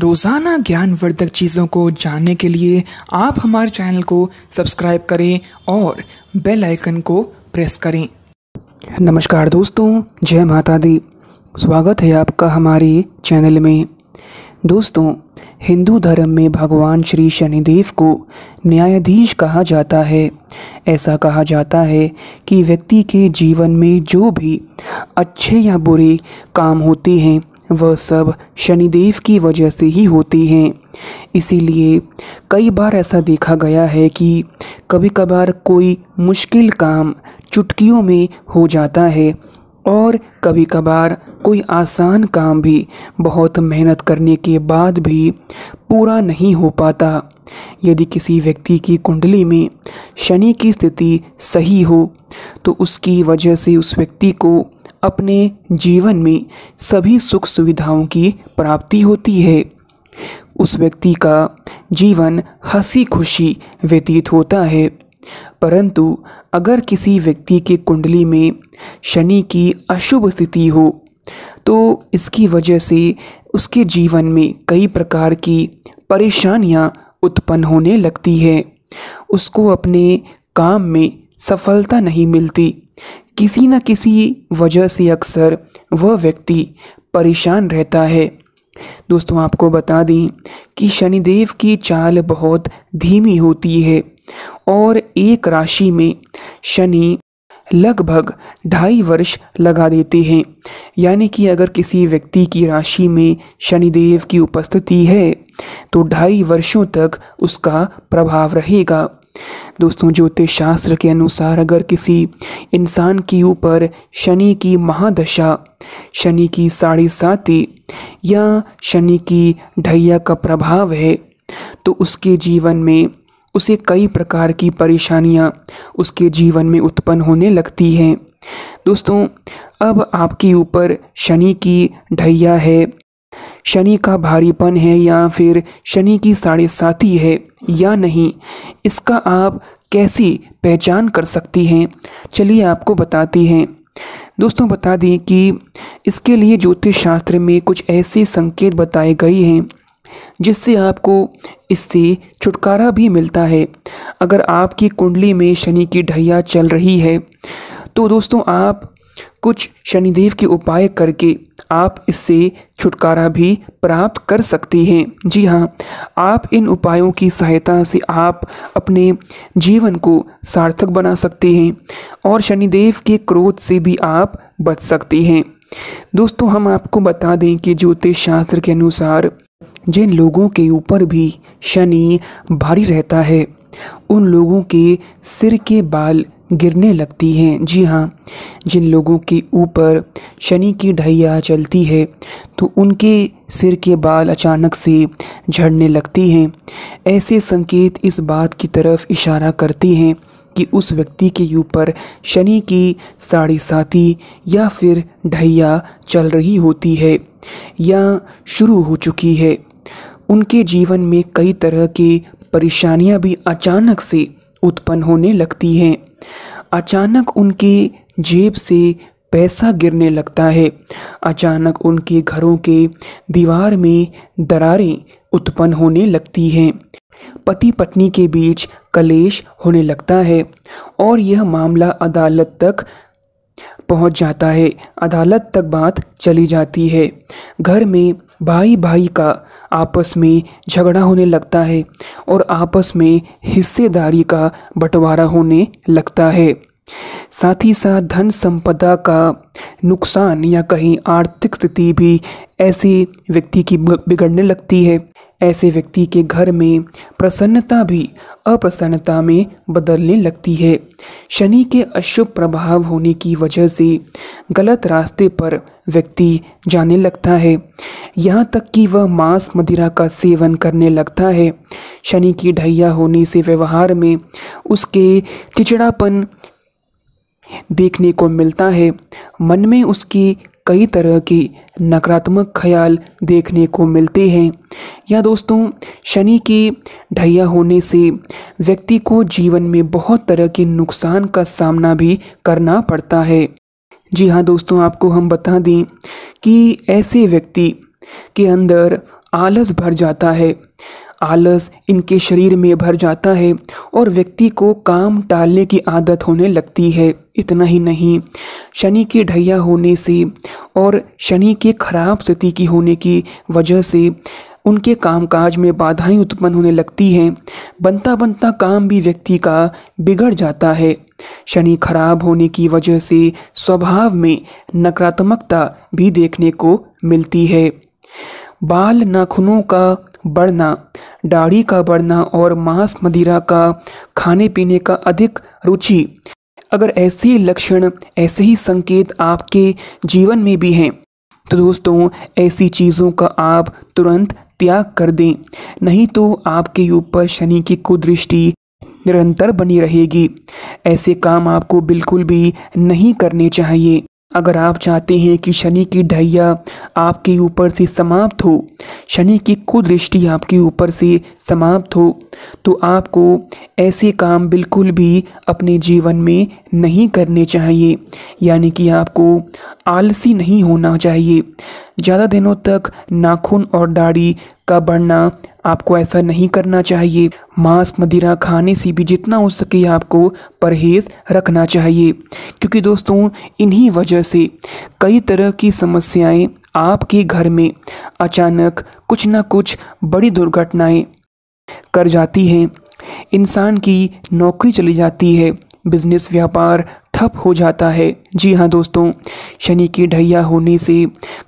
रोज़ाना ज्ञानवर्धक चीज़ों को जानने के लिए आप हमारे चैनल को सब्सक्राइब करें और बेल आइकन को प्रेस करें नमस्कार दोस्तों जय माता दी स्वागत है आपका हमारे चैनल में दोस्तों हिंदू धर्म में भगवान श्री शनिदेव को न्यायाधीश कहा जाता है ऐसा कहा जाता है कि व्यक्ति के जीवन में जो भी अच्छे या बुरे काम होते हैं वह सब शनिदेव की वजह से ही होती हैं इसीलिए कई बार ऐसा देखा गया है कि कभी कभार कोई मुश्किल काम चुटकियों में हो जाता है और कभी कभार कोई आसान काम भी बहुत मेहनत करने के बाद भी पूरा नहीं हो पाता यदि किसी व्यक्ति की कुंडली में शनि की स्थिति सही हो तो उसकी वजह से उस व्यक्ति को अपने जीवन में सभी सुख सुविधाओं की प्राप्ति होती है उस व्यक्ति का जीवन हंसी खुशी व्यतीत होता है परंतु अगर किसी व्यक्ति के कुंडली में शनि की अशुभ स्थिति हो तो इसकी वजह से उसके जीवन में कई प्रकार की परेशानियां उत्पन्न होने लगती है उसको अपने काम में सफलता नहीं मिलती किसी न किसी वजह से अक्सर वह व्यक्ति परेशान रहता है दोस्तों आपको बता दें कि शनिदेव की चाल बहुत धीमी होती है और एक राशि में शनि लगभग ढाई वर्ष लगा देते हैं यानी कि अगर किसी व्यक्ति की राशि में शनिदेव की उपस्थिति है तो ढाई वर्षों तक उसका प्रभाव रहेगा दोस्तों ज्योतिष शास्त्र के अनुसार अगर किसी इंसान के ऊपर शनि की महादशा शनि की साढ़े साती या शनि की ढैया का प्रभाव है तो उसके जीवन में उसे कई प्रकार की परेशानियां उसके जीवन में उत्पन्न होने लगती हैं दोस्तों अब आपके ऊपर शनि की ढैया है शनि का भारीपन है या फिर शनि की साढ़े साथी है या नहीं इसका आप कैसी पहचान कर सकती हैं चलिए आपको बताती हैं दोस्तों बता दें कि इसके लिए ज्योतिष शास्त्र में कुछ ऐसे संकेत बताए गए हैं जिससे आपको इससे छुटकारा भी मिलता है अगर आपकी कुंडली में शनि की ढैया चल रही है तो दोस्तों आप कुछ शनिदेव के उपाय करके आप इससे छुटकारा भी प्राप्त कर सकते हैं जी हाँ आप इन उपायों की सहायता से आप अपने जीवन को सार्थक बना सकते हैं और शनिदेव के क्रोध से भी आप बच सकते हैं दोस्तों हम आपको बता दें कि ज्योतिष शास्त्र के अनुसार जिन लोगों के ऊपर भी शनि भारी रहता है उन लोगों के सिर के बाल गिरने लगती हैं जी हाँ जिन लोगों के ऊपर शनि की ढैया चलती है तो उनके सिर के बाल अचानक से झड़ने लगती हैं ऐसे संकेत इस बात की तरफ इशारा करती हैं कि उस व्यक्ति के ऊपर शनि की साढ़ी साथी या फिर ढैया चल रही होती है या शुरू हो चुकी है उनके जीवन में कई तरह की परेशानियां भी अचानक से उत्पन्न होने लगती हैं अचानक उनकी जेब से पैसा गिरने लगता है अचानक उनके घरों के दीवार में दरारें उत्पन्न होने लगती हैं पति पत्नी के बीच कलेश होने लगता है और यह मामला अदालत तक पहुंच जाता है अदालत तक बात चली जाती है घर में भाई भाई का आपस में झगड़ा होने लगता है और आपस में हिस्सेदारी का बंटवारा होने लगता है साथ ही साथ धन संपदा का नुकसान या कहीं आर्थिक स्थिति भी ऐसे व्यक्ति की बिगड़ने लगती है ऐसे व्यक्ति के घर में प्रसन्नता भी अप्रसन्नता में बदलने लगती है शनि के अशुभ प्रभाव होने की वजह से गलत रास्ते पर व्यक्ति जाने लगता है यहाँ तक कि वह मांस मदिरा का सेवन करने लगता है शनि की ढैया होने से व्यवहार में उसके चिचड़ापन देखने को मिलता है मन में उसकी कई तरह के नकारात्मक ख्याल देखने को मिलते हैं या दोस्तों शनि के ढैया होने से व्यक्ति को जीवन में बहुत तरह के नुकसान का सामना भी करना पड़ता है जी हाँ दोस्तों आपको हम बता दें कि ऐसे व्यक्ति के अंदर आलस भर जाता है आलस इनके शरीर में भर जाता है और व्यक्ति को काम टालने की आदत होने लगती है इतना ही नहीं शनि के ढैया होने से और शनि के खराब स्थिति की होने की वजह से उनके कामकाज में बाधाएं उत्पन्न होने लगती हैं बनता बनता काम भी व्यक्ति का बिगड़ जाता है शनि खराब होने की वजह से स्वभाव में नकारात्मकता भी देखने को मिलती है बाल नाखूनों का बढ़ना दाढ़ी का बढ़ना और मांस मदिरा का खाने पीने का अधिक रुचि अगर ऐसे लक्षण ऐसे ही संकेत आपके जीवन में भी हैं तो दोस्तों ऐसी चीज़ों का आप तुरंत त्याग कर दें नहीं तो आपके ऊपर शनि की कुदृष्टि निरंतर बनी रहेगी ऐसे काम आपको बिल्कुल भी नहीं करने चाहिए अगर आप चाहते हैं कि शनि की ढैया आपके ऊपर से समाप्त हो शनि की कुदृष्टि आपके ऊपर से समाप्त हो तो आपको ऐसे काम बिल्कुल भी अपने जीवन में नहीं करने चाहिए यानी कि आपको आलसी नहीं होना चाहिए ज़्यादा दिनों तक नाखून और दाढ़ी का बढ़ना आपको ऐसा नहीं करना चाहिए मांस मदिरा खाने से भी जितना हो सके आपको परहेज रखना चाहिए क्योंकि दोस्तों इन्हीं वजह से कई तरह की समस्याएं आपके घर में अचानक कुछ ना कुछ बड़ी दुर्घटनाएं कर जाती हैं इंसान की नौकरी चली जाती है बिजनेस व्यापार ठप हो जाता है जी हाँ दोस्तों शनि की ढैया होने से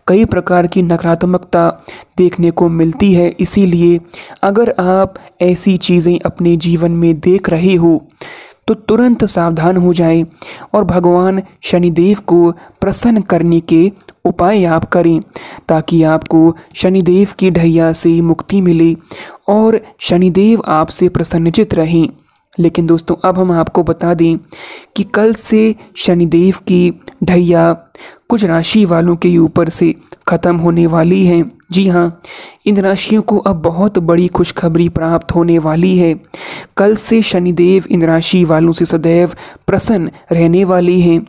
कई प्रकार की नकारात्मकता देखने को मिलती है इसीलिए अगर आप ऐसी चीज़ें अपने जीवन में देख रहे हो तो तुरंत सावधान हो जाएं और भगवान शनिदेव को प्रसन्न करने के उपाय आप करें ताकि आपको शनिदेव की ढैया से मुक्ति मिले और शनिदेव आपसे प्रसन्नचित रहें लेकिन दोस्तों अब हम आपको बता दें कि कल से शनिदेव की ढैया कुछ राशि वालों के ऊपर से ख़त्म होने वाली है जी हाँ इन राशियों को अब बहुत बड़ी खुशखबरी प्राप्त होने वाली है कल से शनिदेव इन राशि वालों से सदैव प्रसन्न रहने वाले हैं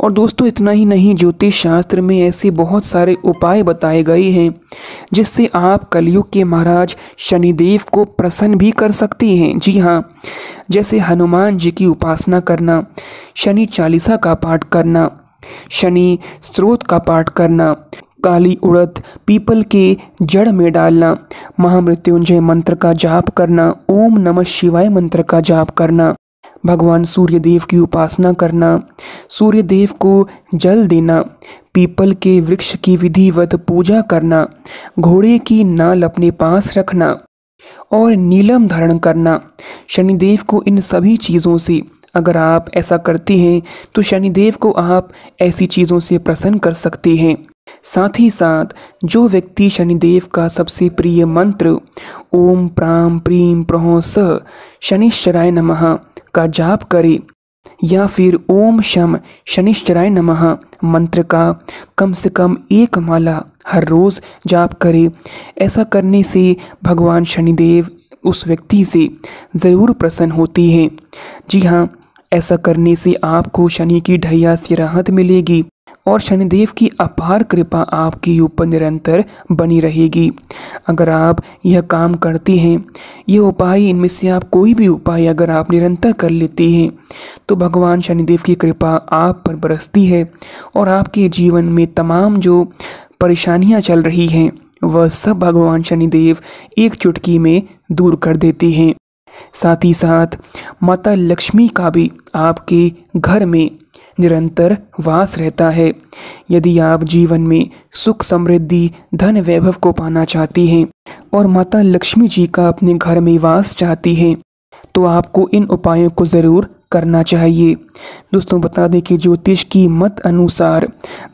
और दोस्तों इतना ही नहीं ज्योतिष शास्त्र में ऐसे बहुत सारे उपाय बताए गए हैं जिससे आप कलयुग के महाराज शनिदेव को प्रसन्न भी कर सकती हैं जी हाँ जैसे हनुमान जी की उपासना करना शनि चालीसा का पाठ करना शनि स्रोत का पाठ करना काली उड़द पीपल के जड़ में डालना महामृत्युंजय मंत्र का जाप करना ओम नमः शिवाय मंत्र का जाप करना भगवान सूर्यदेव की उपासना करना सूर्यदेव को जल देना पीपल के वृक्ष की विधिवत पूजा करना घोड़े की नाल अपने पास रखना और नीलम धारण करना शनिदेव को इन सभी चीज़ों से अगर आप ऐसा करते हैं तो शनिदेव को आप ऐसी चीज़ों से प्रसन्न कर सकते हैं साथ ही साथ जो व्यक्ति शनिदेव का सबसे प्रिय मंत्र ओम प्राम प्रीम प्रहो स शनिश्चराय नमः का जाप करे या फिर ओम शम शनिश्चराय नमः मंत्र का कम से कम एक माला हर रोज़ जाप करे ऐसा करने से भगवान शनिदेव उस व्यक्ति से ज़रूर प्रसन्न होती हैं जी हाँ ऐसा करने से आपको शनि की ढैया से राहत मिलेगी और शनिदेव की अपार कृपा आपके ऊपर निरंतर बनी रहेगी अगर आप यह काम करती हैं यह उपाय इनमें से आप कोई भी उपाय अगर आप निरंतर कर लेती हैं तो भगवान शनिदेव की कृपा आप पर बरसती है और आपके जीवन में तमाम जो परेशानियां चल रही हैं वह सब भगवान शनिदेव एक चुटकी में दूर कर देती हैं साथ ही साथ माता लक्ष्मी का भी आपके घर में निरंतर वास रहता है यदि आप जीवन में सुख समृद्धि धन वैभव को पाना चाहती हैं और माता लक्ष्मी जी का अपने घर में वास चाहती हैं तो आपको इन उपायों को ज़रूर करना चाहिए दोस्तों बता दें कि ज्योतिष की मत अनुसार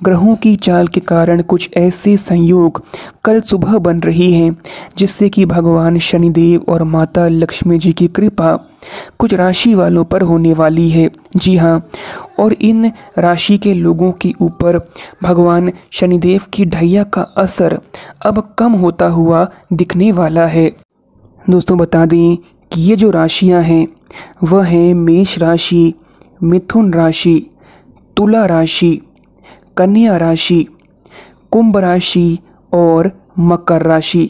ग्रहों की चाल के कारण कुछ ऐसे संयोग कल सुबह बन रही हैं जिससे कि भगवान शनिदेव और माता लक्ष्मी जी की कृपा कुछ राशि वालों पर होने वाली है जी हाँ और इन राशि के लोगों के ऊपर भगवान शनिदेव की ढैया का असर अब कम होता हुआ दिखने वाला है दोस्तों बता दें कि ये जो राशियां हैं वह हैं मेष राशि मिथुन राशि तुला राशि कन्या राशि कुंभ राशि और मकर राशि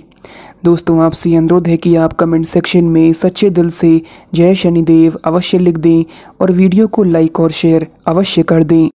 दोस्तों आपसे अनुरोध है कि आप कमेंट सेक्शन में सच्चे दिल से जय शनिदेव अवश्य लिख दें और वीडियो को लाइक और शेयर अवश्य कर दें